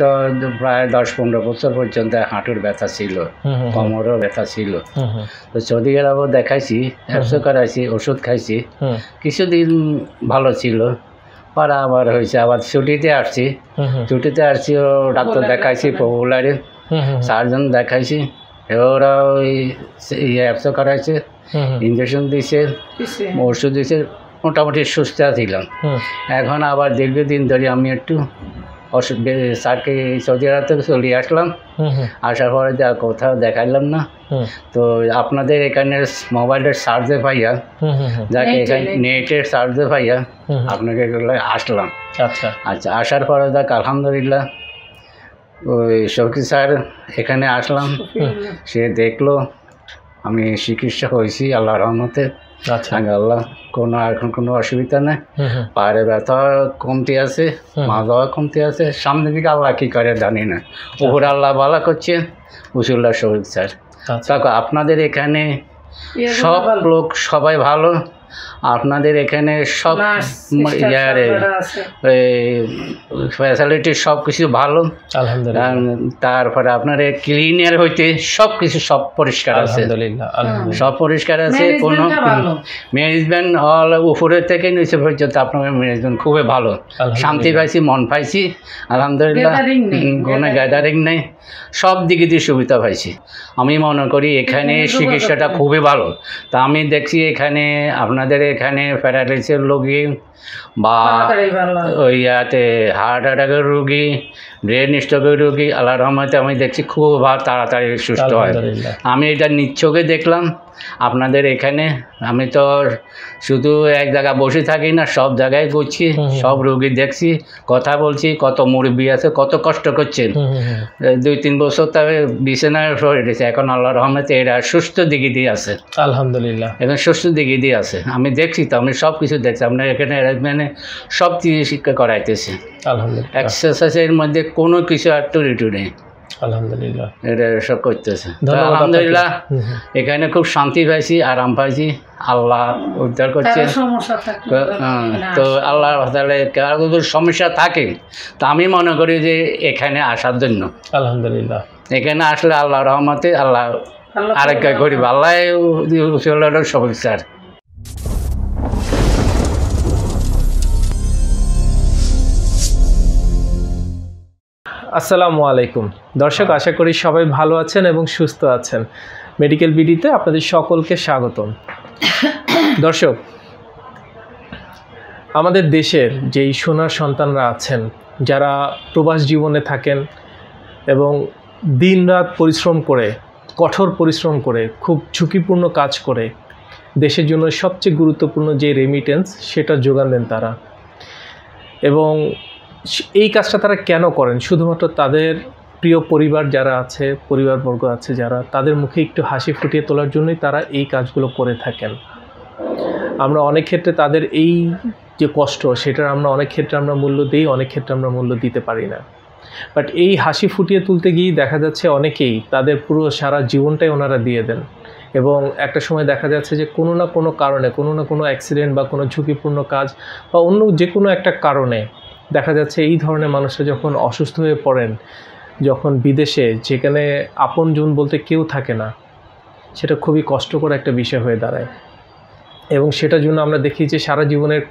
তো প্রায় দশ পনেরো বছর পর্যন্ত হাঁটুর ব্যথা ছিল কোমরও ব্যথা ছিল তো সৌদি আরবও দেখাইছি ব্যবসা করাইছি ওষুধ খাইছি কিছুদিন ভালো ছিল পর আবার হয়েছে আবার ছুটিতে আসছি ছুটিতে আসছি ও ডাক্তার দেখাইছি পপুলারে সার্জন দেখাইছি ওরা ওই অ্যাপসও ইয়ে করাইছে ইঞ্জেকশন দিয়েছে ওষুধ দিছে মোটামুটি সুস্থ ছিলাম এখন আবার দীর্ঘদিন ধরে আমি একটু স্যারকে সৌদি আরব থেকে চলে আসলাম আসার পরে যা কোথাও দেখাইলাম না তো আপনাদের এখানে মোবাইলের সার্জে ভাইয়া যাকে এখানে নেটের সার্জে ভাইয়া আপনাকে আসলাম আচ্ছা আচ্ছা আসার পরে দেখ আলহামদুলিল্লাহ ওই শৌকি স্যার এখানে আসলাম সে দেখলো আমি চিকিৎসা হয়েছি আল্লাহ রহমতে আচ্ছা আল্লাহ কোনো এখন কোনো অসুবিধা নেই পায়ের ব্যথা কমতি আছে মাথা কমতি আছে সামনের দিকে আল্লাহ কী করে জানি না আচ্ছা। উপরে আল্লাহ ভালো করছে উসুল্লাহ শহীদ স্যার আচ্ছা। দেখো আপনাদের এখানে ইয়ে সব লোক সবাই ভালো আপনাদের এখানে সব ইয়ারে ফ্যাসিলিটি সব কিছু ভালো তারপরে আপনার ক্লিনের হইতে সব কিছু সব পরিষ্কার আছে হ্যাঁ। সব পরিষ্কার আছে কোনো ম্যানেজমেন্ট অল উপরে থেকে নিচে পর্যন্ত আপনার ম্যানেজমেন্ট খুবই ভালো শান্তি পাইছি মন পাইছি আলহামদুলিল্লাহ কোনো গ্যাদারিং নেই সব দিকে দিয়ে সুবিধা পাইছি আমি মনে করি এখানে চিকিৎসাটা খুবই ভালো তা আমি দেখছি এখানে আপনাদের এখানে প্যারালাইসের লোকই বা ওই ইয়াতে হার্ট অ্যাটাকের রুগী ব্রেন স্ট্রোকের রুগী আল্লাহ রহমতে আমি দেখছি খুব তাড়াতাড়ি সুস্থ হয় আমি এটা নিচ্ছকে দেখলাম আপনাদের এখানে আমি তো শুধু এক জায়গায় বসে থাকি না সব জায়গায় করছি সব রুগী দেখছি কথা বলছি কত মুরব্বী আছে কত কষ্ট করছেন দুই তিন বছর তবে বিছানায় গেছে এখন আল্লাহ রহমতে এরা সুস্থ দিকে দিয়ে আছে আলহামদুলিল্লাহ এখন সুস্থ দিকে দিয়ে আছে আমি দেখছি তো আমি সব কিছু দেখছি আপনার এখানে এরা মানে সব দিয়ে শিক্ষা করাইতেছে আলহামদুলিল্লাহ এক্সারসাইজের মধ্যে কোনো কিছু আর টুরিটু নেই আলহামদুলিল্লাহ এটা সব করতেছে আলহামদুলিল্লাহ এখানে খুব শান্তি পাইছি আরাম পাইছি আল্লাহ উদ্ধার করছে তো আল্লাহ তাহলে কারো সমস্যা থাকে তা আমি মনে করি যে এখানে আসার জন্য আলহামদুলিল্লাহ এখানে আসলে আল্লাহ রহমতে আল্লাহ আরেকটা করি আল্লাহ সমস্যার আসসালামু আলাইকুম দর্শক আশা করি সবাই ভালো আছেন এবং সুস্থ আছেন মেডিকেল বিডিতে আপনাদের সকলকে স্বাগতম দর্শক আমাদের দেশের যেই সোনার সন্তানরা আছেন যারা প্রবাস জীবনে থাকেন এবং দিন রাত পরিশ্রম করে কঠোর পরিশ্রম করে খুব ঝুঁকিপূর্ণ কাজ করে দেশের জন্য সবচেয়ে গুরুত্বপূর্ণ যে রেমিটেন্স সেটা যোগান দেন তারা এবং এই কাজটা তারা কেন করেন শুধুমাত্র তাদের প্রিয় পরিবার যারা আছে পরিবারবর্গ আছে যারা তাদের মুখে একটু হাসি ফুটিয়ে তোলার জন্যই তারা এই কাজগুলো করে থাকেন আমরা অনেক ক্ষেত্রে তাদের এই যে কষ্ট সেটার আমরা অনেক ক্ষেত্রে আমরা মূল্য দিই অনেক ক্ষেত্রে আমরা মূল্য দিতে পারি না বাট এই হাসি ফুটিয়ে তুলতে গিয়ে দেখা যাচ্ছে অনেকেই তাদের পুরো সারা জীবনটাই ওনারা দিয়ে দেন এবং একটা সময় দেখা যাচ্ছে যে কোনো না কোনো কারণে কোনো না কোনো অ্যাক্সিডেন্ট বা কোনো ঝুঁকিপূর্ণ কাজ বা অন্য যে কোনো একটা কারণে দেখা যাচ্ছে এই ধরনের মানুষরা যখন অসুস্থ হয়ে পড়েন যখন বিদেশে যেখানে আপনজন বলতে কেউ থাকে না সেটা খুবই কষ্টকর একটা বিষয় হয়ে দাঁড়ায় এবং সেটার জন্য আমরা দেখি যে সারা জীবনের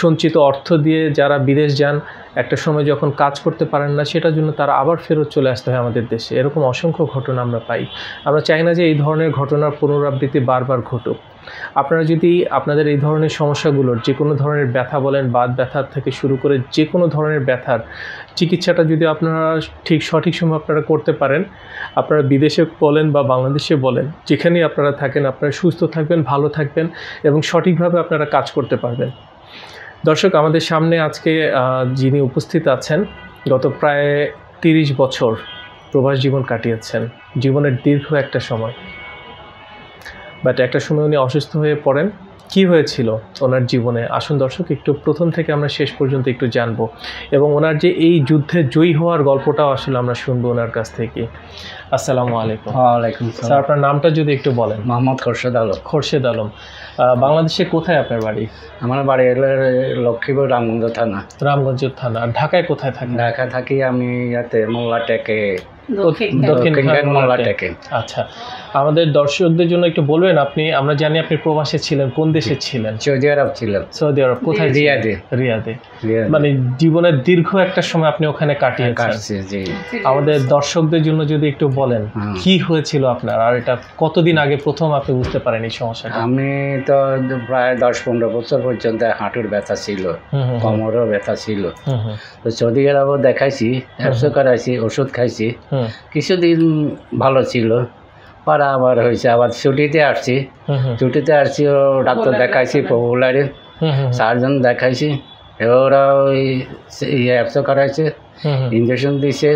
সঞ্চিত অর্থ দিয়ে যারা বিদেশ যান একটা সময় যখন কাজ করতে পারেন না সেটার জন্য তারা আবার ফেরত চলে আসতে হয় আমাদের দেশে এরকম অসংখ্য ঘটনা আমরা পাই আমরা চাই না যে এই ধরনের ঘটনার পুনরাবৃত্তি বারবার ঘটুক আপনারা যদি আপনাদের এই ধরনের সমস্যাগুলোর যে কোনো ধরনের ব্যথা বলেন বাদ ব্যথার থেকে শুরু করে যে কোনো ধরনের ব্যথার চিকিৎসাটা যদি আপনারা ঠিক সঠিক সময় আপনারা করতে পারেন আপনারা বিদেশে বলেন বা বাংলাদেশে বলেন যেখানেই আপনারা থাকেন আপনারা সুস্থ থাকবেন ভালো থাকবেন এবং সঠিকভাবে আপনারা কাজ করতে পারবেন দর্শক আমাদের সামনে আজকে যিনি উপস্থিত আছেন গত প্রায় তিরিশ বছর প্রবাস জীবন কাটিয়েছেন জীবনের দীর্ঘ একটা সময় বাট একটা সময় উনি অসুস্থ হয়ে পড়েন কি হয়েছিল ওনার জীবনে আসুন দর্শক একটু প্রথম থেকে আমরা শেষ পর্যন্ত একটু জানবো এবং ওনার যে এই যুদ্ধে জয়ী হওয়ার গল্পটাও আসলে আমরা শুনবো ওনার কাছ থেকে আসসালামু আলাইকুম ওয়ালাইকুম স্যার আপনার নামটা যদি একটু বলেন মোহাম্মদ খোরশেদ আলম খোরশেদ আলম বাংলাদেশে কোথায় আপনার বাড়ি আমার বাড়ি লক্ষ্মীপুর রামগঞ্জ থানা রামগঞ্জ থানা ঢাকায় কোথায় থাকি ঢাকায় থাকি আমি ইয়াতে মোল্লা টেকে জীবনের দীর্ঘ একটা সময় আপনি ওখানে কাটিয়েছেন আমাদের দর্শকদের জন্য যদি একটু বলেন কি হয়েছিল আপনার আর এটা কতদিন আগে প্রথম আপনি বুঝতে পারেন এই সমস্যাটা আমি তো প্রায় দশ পনেরো বছর পর্যন্ত হাঁটুর ব্যথা ছিল কোমরও ব্যথা ছিল তো সৌদি আরবও দেখাইছি ব্যবসা করাইছি ওষুধ খাইছি কিছুদিন ভালো ছিল পরে আবার হয়েছে আবার ছুটিতে আসছি ছুটিতে আসছি ও ডাক্তার দেখাইছি পপুলারে সার্জন দেখাইছি ওরা ওই ইয়ে অ্যাপসো করাইছে ইঞ্জেকশন দিছে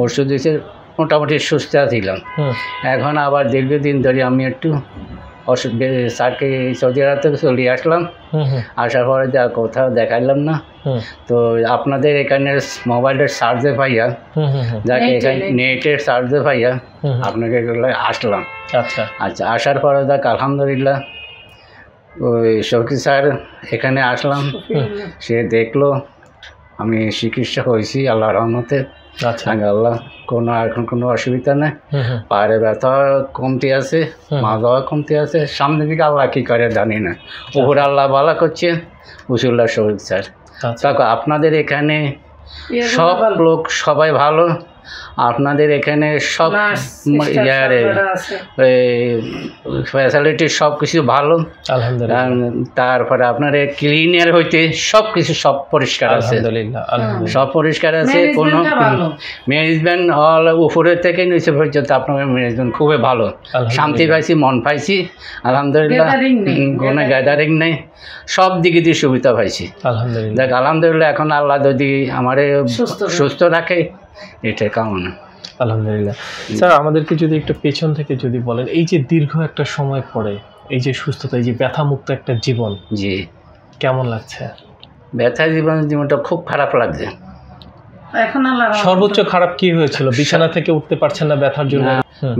ওষুধ দিছে মোটামুটি সুস্থ ছিলাম এখন আবার দীর্ঘদিন ধরে আমি একটু স্যারকে সৌদি আরব থেকে চলে আসলাম আসার পরে আর কোথাও দেখাইলাম না তো আপনাদের এখানে মোবাইলের সার্জে পাইয়া যাকে এখানে নেটের সার্জে পাইয়া আপনাকে আসলাম আচ্ছা আচ্ছা আসার পরে দেখ আলহামদুলিল্লাহ ওই শফিক স্যার এখানে আসলাম সে দেখলো আমি চিকিৎসা হয়েছি আল্লাহ রহমতে আচ্ছা। আল্লাহ কোনো এখন কোনো অসুবিধা নেই পায়ের ব্যথা কমতি আছে মা দাওয়া কমতি আছে সামনের দিকে আল্লাহ কী করে জানি না আচ্ছা। উপরে আল্লাহ বালা করছে উসুল্লাহ শহীদ স্যার তারপর আচ্ছা। আপনাদের এখানে সব লোক সবাই ভালো আপনাদের এখানে সব ইয়ারে ফ্যাসিলিটি সব কিছু ভালো আলহামদুলিল্লাহ তারপরে আপনার ক্লিনের হইতে সব কিছু সব পরিষ্কার আছে সব পরিষ্কার আছে কোনো ম্যানেজমেন্ট অল উপরের থেকে নিচে পর্যন্ত আপনার ম্যানেজমেন্ট খুবই ভালো শান্তি পাইছি মন পাইছি আলহামদুলিল্লাহ কোনো গ্যাদারিং নেই সব দিকে দিয়ে সুবিধা পাইছি আলহামদুলিল্লাহ দেখ আলহামদুলিল্লাহ এখন আল্লাহ যদি আমারে সুস্থ রাখে এটা কামনা আলহামদুলিল্লাহ স্যার আমাদেরকে যদি একটু পেছন থেকে যদি বলেন এই যে দীর্ঘ একটা সময় পরে এই যে সুস্থতা এই যে ব্যথামুক্ত একটা জীবন জি কেমন লাগছে ব্যথা জীবন জীবনটা খুব খারাপ লাগছে এখন সর্বোচ্চ খারাপ কি হয়েছিল বিছানা থেকে উঠতে পারছেন না ব্যথার জন্য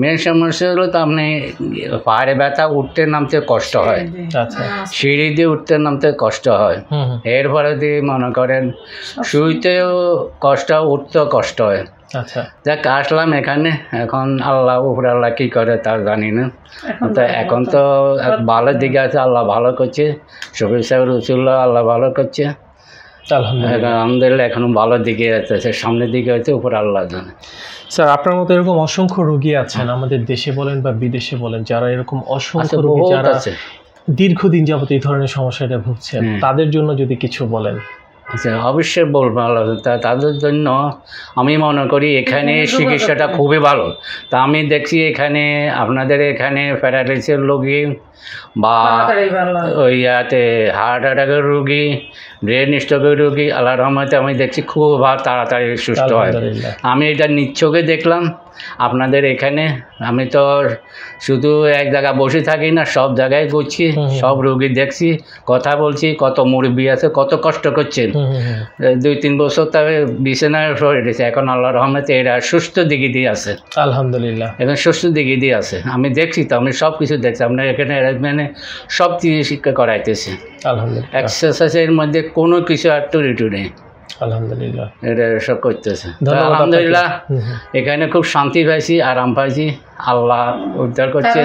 মেন সমস্যা হলো তো আপনি পাহাড়ে ব্যথা উঠতে নামতে কষ্ট হয় হ্যাঁ, হ্যাঁ। আচ্ছা। হ্যাঁ, সিঁড়ি দিয়ে উঠতে নামতে কষ্ট হয় এরপরে যদি মনে করেন শুইতেও কষ্ট উঠতেও কষ্ট হয় দেখ আচ্ছা। আসলাম এখানে এখন আল্লাহ উপরে আল্লাহ কী করে তা জানি না তো এখন তো ভালো দিকে আছে আল্লাহ ভালো করছে শফিক সাহেব রসুল্লাহ আল্লাহ ভালো করছে আলহামদুলিল্লাহ এখন ভালো দিকে আছে সামনের দিকে আছে উপরে আল্লাহ জানে স্যার আপনার মতো এরকম অসংখ্য রোগী আছেন আমাদের দেশে বলেন বা বিদেশে বলেন যারা এরকম অসংখ্য আচ্ছা, রোগী যারা দীর্ঘদিন যাবত এই ধরনের সমস্যাটা ভুগছেন তাদের জন্য যদি কিছু বলেন অবশ্যই তা তাদের জন্য আমি মনে করি এখানে চিকিৎসাটা খুবই ভালো তা আমি দেখছি এখানে আপনাদের এখানে প্যারালাইসিসের রোগী বা ওই ইয়াতে হার্ট অ্যাটাকের রুগী ব্রেন স্ট্রোকের রুগী আল্লাহ রহমতে আমি দেখছি খুব তাড়াতাড়ি সুস্থ হয় আমি এটা নিচ্ছকে দেখলাম আপনাদের এখানে আমি তো শুধু এক জায়গায় বসে থাকি না সব জায়গায় ঘুরছি সব রোগী দেখছি কথা বলছি কত মুরব্বী আছে কত কষ্ট করছেন দুই তিন বছর তবে বিছানায় গেছে এখন আল্লাহ রহমতে এরা সুস্থ দিকে দিয়ে আছে আলহামদুলিল্লাহ এখন সুস্থ দিকে দিয়ে আছে আমি দেখছি তো আমি সব কিছু দেখছি আপনার এখানে অ্যারেঞ্জমেন্টে সব কিছু শিক্ষা করাইতেছে আলহামদুলিল্লাহ এক্সারসাইজের মধ্যে কোনো কিছু আর টুরি টুরি আলহামদুলিল্লাহ এখানে খুব শান্তি পাইছি আরাম পাইছি আল্লাহ উদ্ধার করছে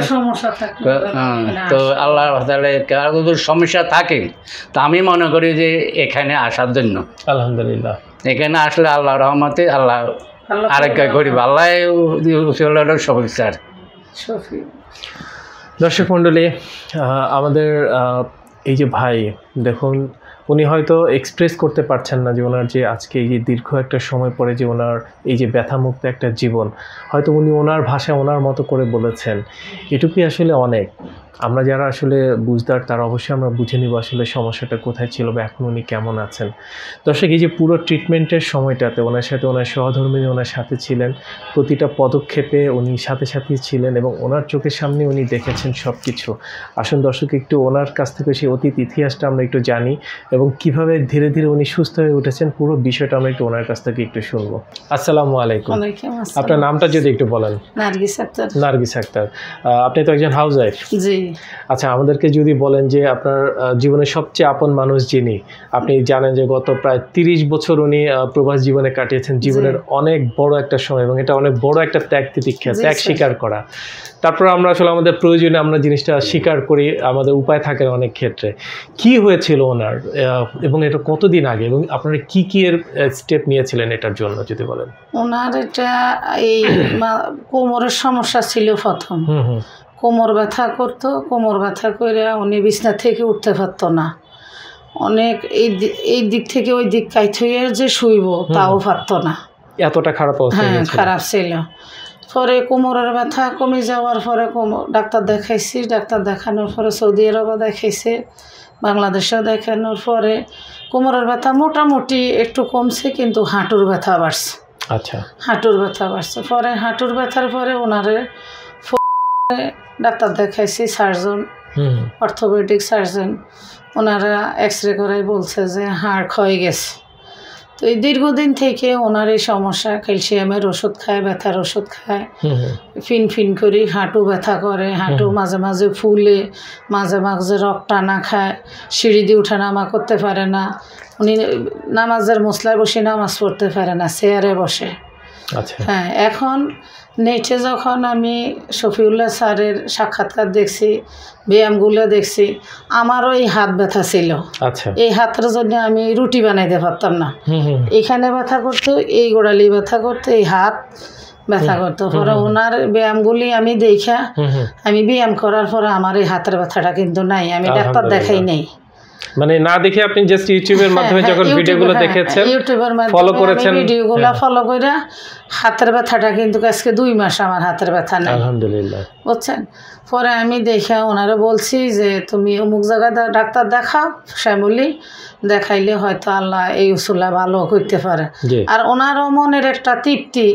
তো হ্যাঁ, আল্লাহ তাহলে সমস্যা থাকে তা আমি মনে করি যে এখানে আসার জন্য আলহামদুলিল্লাহ এখানে আসলে আল্লাহ রহমতে আল্লাহ আরেক করি আল্লাহ সমস্যার দর্শক মণ্ডলী আমাদের এই যে ভাই দেখুন উনি হয়তো এক্সপ্রেস করতে পারছেন না যে ওনার যে আজকে এই যে দীর্ঘ একটা সময় পরে যে ওনার এই যে ব্যথামুক্ত একটা জীবন হয়তো উনি ওনার ভাষা ওনার মতো করে বলেছেন এটুকুই আসলে অনেক আমরা যারা আসলে বুঝদার তারা অবশ্যই আমরা বুঝে নিব আসলে সমস্যাটা কোথায় ছিল বা এখন উনি কেমন আছেন দর্শক এই যে পুরো ট্রিটমেন্টের সময়টাতে ওনার সাথে ওনার সহধর্মিনী ওনার সাথে ছিলেন প্রতিটা পদক্ষেপে উনি সাথে সাথে ছিলেন এবং ওনার চোখের সামনে উনি দেখেছেন সব কিছু আসুন দর্শক একটু ওনার কাছ থেকে সেই অতীত ইতিহাসটা আমরা একটু জানি এবং কিভাবে ধীরে ধীরে উনি সুস্থ হয়ে উঠেছেন পুরো বিষয়টা আমরা একটু ওনার কাছ থেকে একটু শুনবো আসসালামু আলাইকুম আপনার নামটা যদি একটু বলেন নার্গিস আক্তার নার্গিস আক্তার আপনি তো একজন হাউস ওয়াইফ জি আচ্ছা আমাদেরকে যদি বলেন যে আপনার জীবনের সবচেয়ে আপন মানুষ যিনি আপনি জানেন যে গত প্রায় তিরিশ বছর উনি প্রবাস জীবনে কাটিয়েছেন জীবনের অনেক বড় একটা সময় এবং এটা অনেক বড় একটা ত্যাগ তিতিক্ষা ত্যাগ স্বীকার করা তারপর আমরা আসলে আমাদের প্রয়োজনে আমরা জিনিসটা স্বীকার করি আমাদের উপায় থাকে অনেক ক্ষেত্রে কি হয়েছিল ওনার এবং এটা কতদিন আগে এবং আপনারা কি কি এর স্টেপ নিয়েছিলেন এটার জন্য যদি বলেন ওনার এটা এই কোমরের সমস্যা ছিল প্রথম কোমর ব্যথা করতো কোমর ব্যথা করে উনি বিছনা থেকে উঠতে পারতো না অনেক এই এই দিক থেকে ওই দিক কাইত যে শুইব তাও পারতো না এতটা খারাপ হ্যাঁ খারাপ ছিল পরে কোমরের ব্যথা কমে যাওয়ার পরে কোমর ডাক্তার দেখাইছি ডাক্তার দেখানোর পরে সৌদি আরবও দেখাইছে বাংলাদেশেও দেখানোর পরে কোমরের ব্যথা মোটামুটি একটু কমছে কিন্তু হাঁটুর ব্যথা বাড়ছে আচ্ছা হাঁটুর ব্যথা বাড়ছে পরে হাঁটুর ব্যথার পরে ওনারে ডাক্তার দেখাইছি সার্জন অর্থোপেডিক সার্জন ওনারা এক্স রে করে বলছে যে হাড় ক্ষয় গেছে তো এই দীর্ঘদিন থেকে ওনার এই সমস্যা ক্যালসিয়ামের ওষুধ খায় ব্যথার ওষুধ খায় ফিন ফিন করি হাঁটু ব্যথা করে হাঁটু মাঝে মাঝে ফুলে মাঝে মাঝে রক টানা খায় সিঁড়ি দিয়ে উঠা নামা করতে পারে না উনি নামাজের মশলায় বসে নামাজ পড়তে পারে না চেয়ারে বসে আচ্ছা। হ্যাঁ এখন নেটে যখন আমি শফিউল্লাহ স্যারের সাক্ষাৎকার দেখছি ব্যায়ামগুলো দেখছি আমারও এই হাত ব্যথা ছিল আচ্ছা। এই হাতের জন্য আমি রুটি বানাইতে পারতাম না এখানে ব্যথা করতো এই গোড়ালি ব্যথা করতো এই হাত ব্যথা করতো পরে ওনার ব্যায়ামগুলি আমি দেখা আমি ব্যায়াম করার পরে আমার এই হাতের ব্যথাটা কিন্তু নাই আমি ডাক্তার দেখাই নেই মানে না দেখে আপনি জাস্ট ইউটিউবের হ্যাঁ, মাধ্যমে হ্যাঁ, যখন ভিডিওগুলো হ্যাঁ, দেখেছেন ইউটিউবের মাধ্যমে ফলো করেছেন ভিডিওগুলো ফলো কইরা হাতের ব্যথাটা কিন্তু আজকে দুই মাস আমার হাতের ব্যথা নেই আলহামদুলিল্লাহ বুঝছেন পরে আমি দেখে ওনারে বলছি যে তুমি অমুক জায়গায় ডাক্তার দেখাও শ্যামলি দেখাইলে হয়তো আল্লাহ এই উসুলা ভালো করতে পারে আর ওনারও মনের একটা তৃপ্তি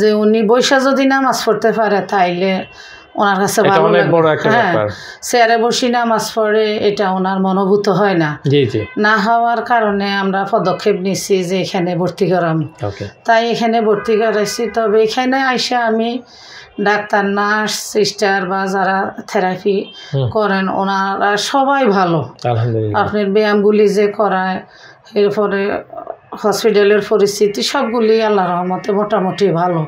যে উনি বৈশা যদি নামাজ পড়তে পারে তাইলে ওনার কাছে ভালো হ্যাঁ, চেয়ারে বসি নামাজ পড়ে এটা ওনার মনোভূত হয় না না হওয়ার কারণে আমরা পদক্ষেপ নিছি যে এখানে ভর্তি করাম তাই এখানে ভর্তি করাইছি তবে এখানে আইসা আমি ডাক্তার নার্স সিস্টার বা যারা থেরাপি করেন ওনারা সবাই ভালো আপনার ব্যায়ামগুলি যে করায় এরপরে হসপিটালের পরিস্থিতি সবগুলি আল্লাহ রহমতে মোটামুটি ভালো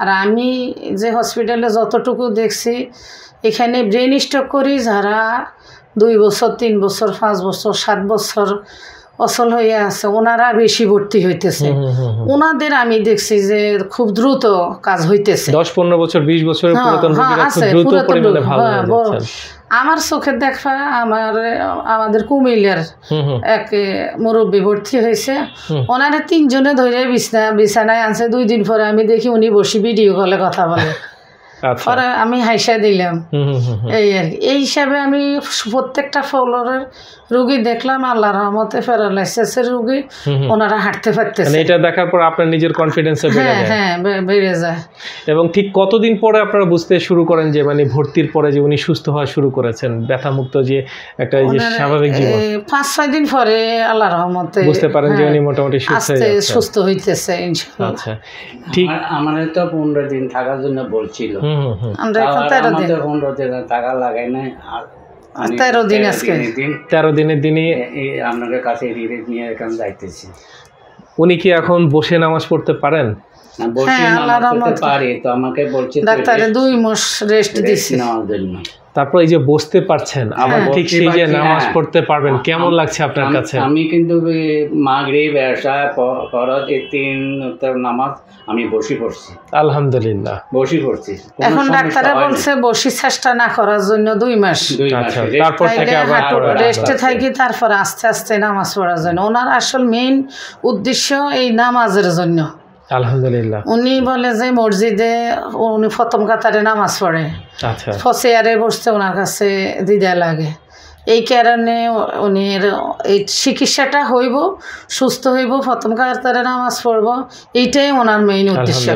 আর আমি যে হসপিটালে যতটুকু দেখছি এখানে ব্রেন স্ট্রোক করি যারা দুই বছর তিন বছর পাঁচ বছর সাত বছর অসল হয়ে আছে ওনারা বেশি ভর্তি হইতেছে ওনাদের আমি দেখছি যে খুব দ্রুত কাজ হইতেছে দশ পনেরো বছর বিশ বছর হ্যাঁ, আমার চোখে দেখা আমার আমাদের কুমিল্লার এক মুরব্বী ভর্তি হয়েছে ওনারা তিনজনে ধরে বিছানা বিছানায় আনছে দুই দিন পরে আমি দেখি উনি বসে ভিডিও কলে কথা বলে আচ্ছা। আমি হাইসা দিলাম এই আর কি এই হিসাবে আমি প্রত্যেকটা ফ্লোরের রুগী দেখলাম আল্লাহ রহমতে এর রুগী ওনারা হাঁটতে পারতেছে মানে এটা দেখার পর আপনার নিজের কনফিডেন্স বেড়ে হ্যাঁ, যায় হ্যাঁ বেড়ে যায় এবং ঠিক কতদিন পরে আপনারা বুঝতে শুরু করেন যে মানে ভর্তির পরে যে উনি সুস্থ হওয়া শুরু করেছেন ব্যথামুক্ত যে একটা যে স্বাভাবিক জীবন পাঁচ ছয় দিন পরে আল্লাহ রহমতে বুঝতে পারেন যে হ্যাঁ, উনি মোটামুটি সুস্থ হয়ে সুস্থ হইতেছে ইনশাআল্লাহ আচ্ছা ঠিক আমার তো 15 দিন থাকার জন্য বলছিল তেরো দিন টাকা লাগাই নাই তেরো দিনের কাছে নিয়ে এখন যাইতেছি উনি কি এখন বসে নামাজ পড়তে পারেন হ্যাঁ, তারপর এই যে বসতে পারছেন হ্যাঁ। আবার ঠিক সেই যে নামাজ হ্যাঁ। পড়তে পারবেন কেমন লাগছে আপনার কাছে আমি কিন্তু নামাজ আমি বসি পড়ছি আলহামদুলিল্লাহ বসি পড়ছি এখন ডাক্তারে বলছে বসি চেষ্টা না করার জন্য দুই মাস আচ্ছা, তারপর থেকে আবার রেস্টে থাকি তারপর আস্তে আস্তে নামাজ পড়ার জন্য ওনার আসল মেইন উদ্দেশ্য এই নামাজের জন্য আলহামদুলিল্লাহ উনি বলে যে মসজিদে উনি প্রথম কাতারে নামাজ পড়ে আচ্ছা ফসেয়ারে বসতে ওনার কাছে লাগে এই কারণে উনি এই চিকিৎসাটা হইব সুস্থ হইব প্রথম কাতারে নামাজ পড়ব এইটাই ওনার মেইন উদ্দেশ্য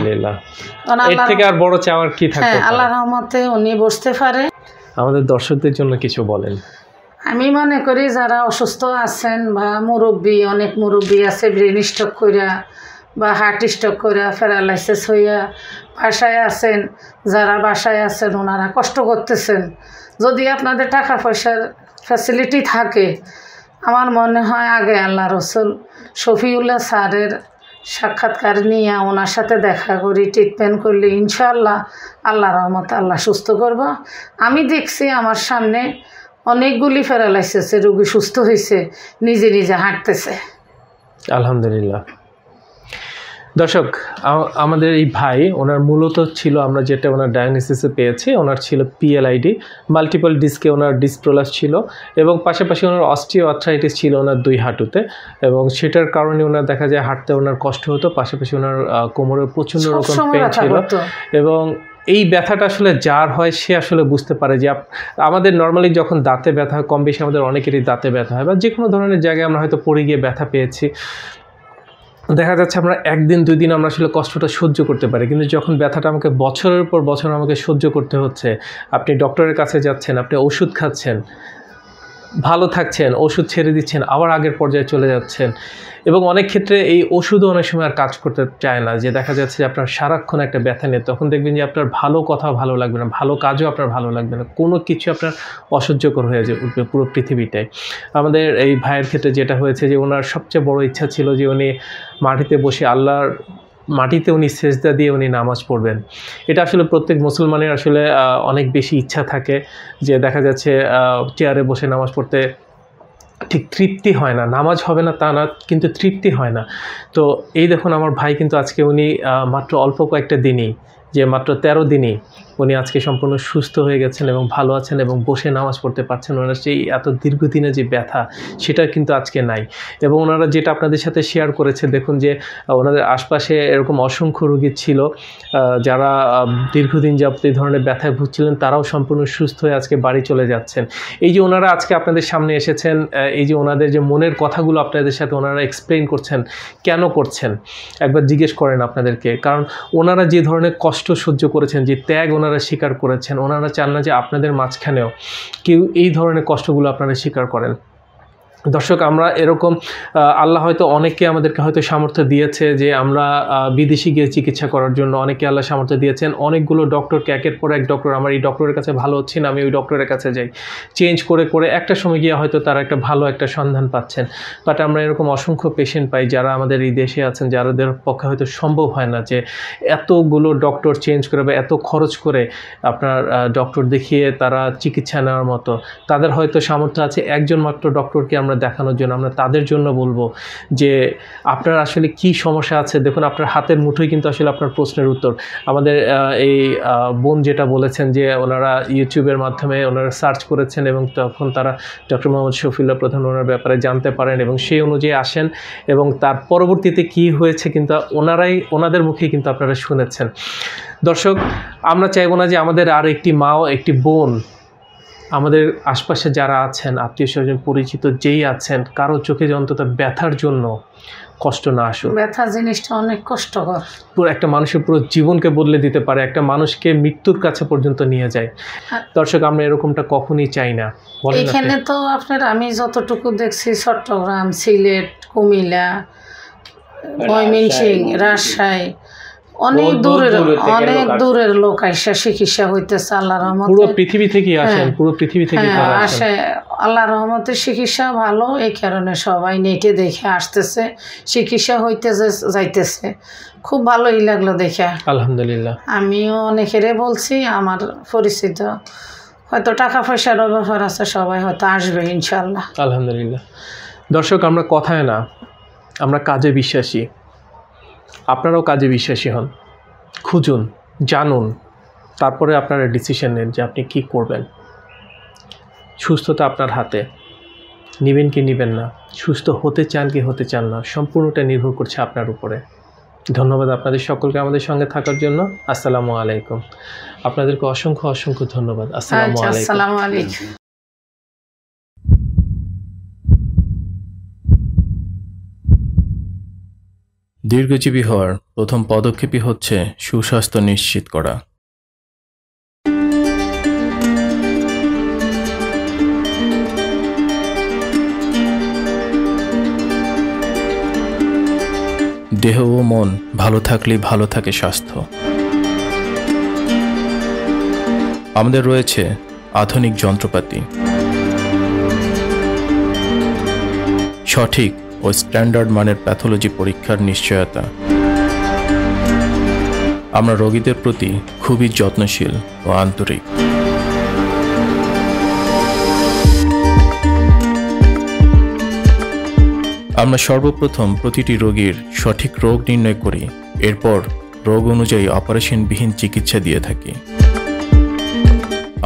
হ্যাঁ আল্লাহ রহমতে উনি বসতে পারে আমাদের দর্শকদের জন্য কিছু বলেন আমি মনে করি যারা অসুস্থ আছেন বা মুরব্বী অনেক মুরব্বী আছে ব্রেন স্ট্রোক কইরা বা হার্ট স্ট্রোক করে প্যারালাইসিস হইয়া বাসায় আছেন যারা বাসায় আছেন ওনারা কষ্ট করতেছেন যদি আপনাদের টাকা পয়সার ফ্যাসিলিটি থাকে আমার মনে হয় আগে আল্লাহ রসুল শফিউল্লাহ স্যারের সাক্ষাৎকার নিয়ে ওনার সাথে দেখা করি ট্রিটমেন্ট করলে ইনশাল্লাহ আল্লাহ রহমত আল্লাহ সুস্থ করব আমি দেখছি আমার সামনে অনেকগুলি প্যারালাইসিসের রুগী সুস্থ হয়েছে নিজে নিজে হাঁটতেছে আলহামদুলিল্লাহ দর্শক আমাদের এই ভাই ওনার মূলত ছিল আমরা যেটা ওনার ডায়াগনোসিসে পেয়েছি ওনার ছিল পিএলআইডি মাল্টিপল ডিস্কে ওনার ডিসপ্রোলাস ছিল এবং পাশাপাশি ওনার অস্ট্রিও আর্থ্রাইটিস ছিল ওনার দুই হাঁটুতে এবং সেটার কারণে ওনার দেখা যায় হাঁটতে ওনার কষ্ট হতো পাশাপাশি ওনার কোমরে প্রচণ্ড রকম পেন ছিল এবং এই ব্যথাটা আসলে যার হয় সে আসলে বুঝতে পারে যে আমাদের নর্মালি যখন দাঁতে ব্যথা কম বেশি আমাদের অনেকেরই দাঁতে ব্যথা হয় বা যে কোনো ধরনের জায়গায় আমরা হয়তো পড়ে গিয়ে ব্যথা পেয়েছি দেখা যাচ্ছে আমরা একদিন দুই দিন আমরা আসলে কষ্টটা সহ্য করতে পারি কিন্তু যখন ব্যথাটা আমাকে বছরের পর বছর আমাকে সহ্য করতে হচ্ছে আপনি ডক্টরের কাছে যাচ্ছেন আপনি ওষুধ খাচ্ছেন ভালো থাকছেন ওষুধ ছেড়ে দিচ্ছেন আবার আগের পর্যায়ে চলে যাচ্ছেন এবং অনেক ক্ষেত্রে এই ওষুধও অনেক সময় আর কাজ করতে চায় না যে দেখা যাচ্ছে যে আপনার সারাক্ষণ একটা ব্যথা নিয়ে তখন দেখবেন যে আপনার ভালো কথা ভালো লাগবে না ভালো কাজও আপনার ভালো লাগবে না কোনো কিছু আপনার অসহ্যকর হয়ে যাবে পুরো পৃথিবীটাই আমাদের এই ভাইয়ের ক্ষেত্রে যেটা হয়েছে যে ওনার সবচেয়ে বড় ইচ্ছা ছিল যে উনি মাটিতে বসে আল্লাহর মাটিতে উনি সেজদা দিয়ে উনি নামাজ পড়বেন এটা আসলে প্রত্যেক মুসলমানের আসলে অনেক বেশি ইচ্ছা থাকে যে দেখা যাচ্ছে চেয়ারে বসে নামাজ পড়তে ঠিক তৃপ্তি হয় না নামাজ হবে না তা না কিন্তু তৃপ্তি হয় না তো এই দেখুন আমার ভাই কিন্তু আজকে উনি মাত্র অল্প কয়েকটা দিনই যে মাত্র তেরো দিনই উনি আজকে সম্পূর্ণ সুস্থ হয়ে গেছেন এবং ভালো আছেন এবং বসে নামাজ পড়তে পারছেন ওনার সেই এত দীর্ঘদিনে যে ব্যথা সেটা কিন্তু আজকে নাই এবং ওনারা যেটা আপনাদের সাথে শেয়ার করেছে দেখুন যে ওনাদের আশপাশে এরকম অসংখ্য রোগী ছিল যারা দীর্ঘদিন যাবত এই ধরনের ব্যথায় ভুগছিলেন তারাও সম্পূর্ণ সুস্থ হয়ে আজকে বাড়ি চলে যাচ্ছেন এই যে ওনারা আজকে আপনাদের সামনে এসেছেন এই যে ওনাদের যে মনের কথাগুলো আপনাদের সাথে ওনারা এক্সপ্লেন করছেন কেন করছেন একবার জিজ্ঞেস করেন আপনাদেরকে কারণ ওনারা যে ধরনের কষ্ট সহ্য করেছেন যে ত্যাগ ওনার ওনারা স্বীকার করেছেন ওনারা চান না যে আপনাদের মাঝখানেও কেউ এই ধরনের কষ্টগুলো আপনারা স্বীকার করেন দর্শক আমরা এরকম আল্লাহ হয়তো অনেকে আমাদেরকে হয়তো সামর্থ্য দিয়েছে যে আমরা বিদেশি গিয়ে চিকিৎসা করার জন্য অনেকে আল্লাহ সামর্থ্য দিয়েছেন অনেকগুলো ডক্টরকে একের পর এক ডক্টর আমার এই ডক্টরের কাছে ভালো হচ্ছে না আমি ওই ডক্টরের কাছে যাই চেঞ্জ করে করে একটা সময় গিয়ে হয়তো তারা একটা ভালো একটা সন্ধান পাচ্ছেন বাট আমরা এরকম অসংখ্য পেশেন্ট পাই যারা আমাদের এই দেশে আছেন যাদের পক্ষে হয়তো সম্ভব হয় না যে এতগুলো ডক্টর চেঞ্জ করে বা এত খরচ করে আপনার ডক্টর দেখিয়ে তারা চিকিৎসা নেওয়ার মতো তাদের হয়তো সামর্থ্য আছে একজন মাত্র ডক্টরকে আমরা আমরা দেখানোর জন্য আমরা তাদের জন্য বলবো যে আপনার আসলে কি সমস্যা আছে দেখুন আপনার হাতের মুঠোই কিন্তু আসলে আপনার প্রশ্নের উত্তর আমাদের এই বোন যেটা বলেছেন যে ওনারা ইউটিউবের মাধ্যমে ওনারা সার্চ করেছেন এবং তখন তারা ডক্টর মোহাম্মদ শফিল্লা প্রধান ওনার ব্যাপারে জানতে পারেন এবং সেই অনুযায়ী আসেন এবং তার পরবর্তীতে কি হয়েছে কিন্তু ওনারাই ওনাদের মুখেই কিন্তু আপনারা শুনেছেন দর্শক আমরা চাইব না যে আমাদের আর একটি মাও একটি বোন আমাদের আশপাশে যারা আছেন আত্মীয় স্বজন পরিচিত যেই আছেন কারো চোখে অন্তত ব্যথার জন্য কষ্ট না আসুক ব্যথা জিনিসটা অনেক কষ্টকর পুরো একটা মানুষের পুরো জীবনকে বদলে দিতে পারে একটা মানুষকে মৃত্যুর কাছে পর্যন্ত নিয়ে যায় দর্শক আমরা এরকমটা কখনই চাই না এখানে তো আপনার আমি যতটুকু দেখছি চট্টগ্রাম সিলেট কুমিল্লা ময়মনসিং রাজশাহী অনেক দূরের অনেক দূরের লোক আইসা চিকিৎসা হইতেছে আল্লাহ রহমত পুরো পৃথিবী থেকে আসেন হ্যাঁ। পুরো পৃথিবী থেকে হ্যাঁ, আসে আল্লাহ রহমতের চিকিৎসা ভালো এই কারণে সবাই নেটে দেখে আসতেছে চিকিৎসা হইতেছে যাইতেছে খুব ভালোই লাগলো দেখে আলহামদুলিল্লাহ আমিও অনেকেরে বলছি আমার পরিচিত হয়তো টাকা পয়সারও ব্যাপার আছে সবাই হয়তো আসবে ইনশাল্লাহ আলহামদুলিল্লাহ দর্শক আমরা কথায় না আমরা কাজে বিশ্বাসী আপনারাও কাজে বিশ্বাসী হন খুঁজুন জানুন তারপরে আপনারা ডিসিশন নেন যে আপনি কি করবেন সুস্থতা আপনার হাতে নেবেন কি নেবেন না সুস্থ হতে চান কি হতে চান না সম্পূর্ণটা নির্ভর করছে আপনার উপরে ধন্যবাদ আপনাদের সকলকে আমাদের সঙ্গে থাকার জন্য আসসালামু আলাইকুম আপনাদেরকে অসংখ্য অসংখ্য ধন্যবাদ আসসালামু আচ্ছা, আলাইকুম দীর্ঘজীবী হওয়ার প্রথম পদক্ষেপই হচ্ছে সুস্বাস্থ্য নিশ্চিত করা দেহ ও মন ভালো থাকলে ভালো থাকে স্বাস্থ্য আমাদের রয়েছে আধুনিক যন্ত্রপাতি সঠিক ও স্ট্যান্ডার্ড মানের প্যাথোলজি পরীক্ষার নিশ্চয়তা আমরা রোগীদের প্রতি খুবই যত্নশীল ও আন্তরিক আমরা সর্বপ্রথম প্রতিটি রোগীর সঠিক রোগ নির্ণয় করি এরপর রোগ অনুযায়ী অপারেশনবিহীন চিকিৎসা দিয়ে থাকি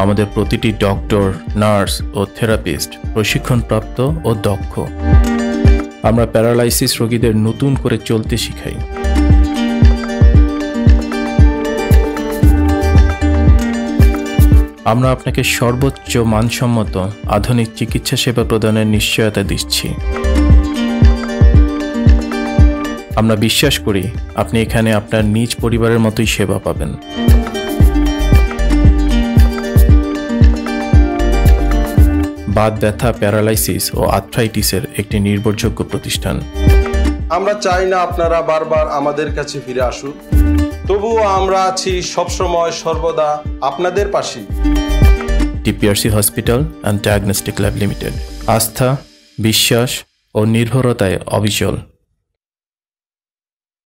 আমাদের প্রতিটি ডক্টর নার্স ও থেরাপিস্ট প্রশিক্ষণপ্রাপ্ত ও দক্ষ আমরা প্যারালাইসিস রোগীদের নতুন করে চলতে শিখাই আমরা আপনাকে সর্বোচ্চ মানসম্মত আধুনিক চিকিৎসা সেবা প্রদানের নিশ্চয়তা দিচ্ছি আমরা বিশ্বাস করি আপনি এখানে আপনার নিজ পরিবারের মতোই সেবা পাবেন বাদ ব্যথা প্যারালাইসিস ও আর্থ্রাইটিসের একটি নির্ভরযোগ্য প্রতিষ্ঠান আমরা চাই না আপনারা বারবার আমাদের কাছে ফিরে আসুন তবুও আমরা আছি সবসময় সর্বদা আপনাদের পাশে TPRC hospital and diagnostic lab limited আস্থা বিশ্বাস ও নির্ভরতায় অবিচল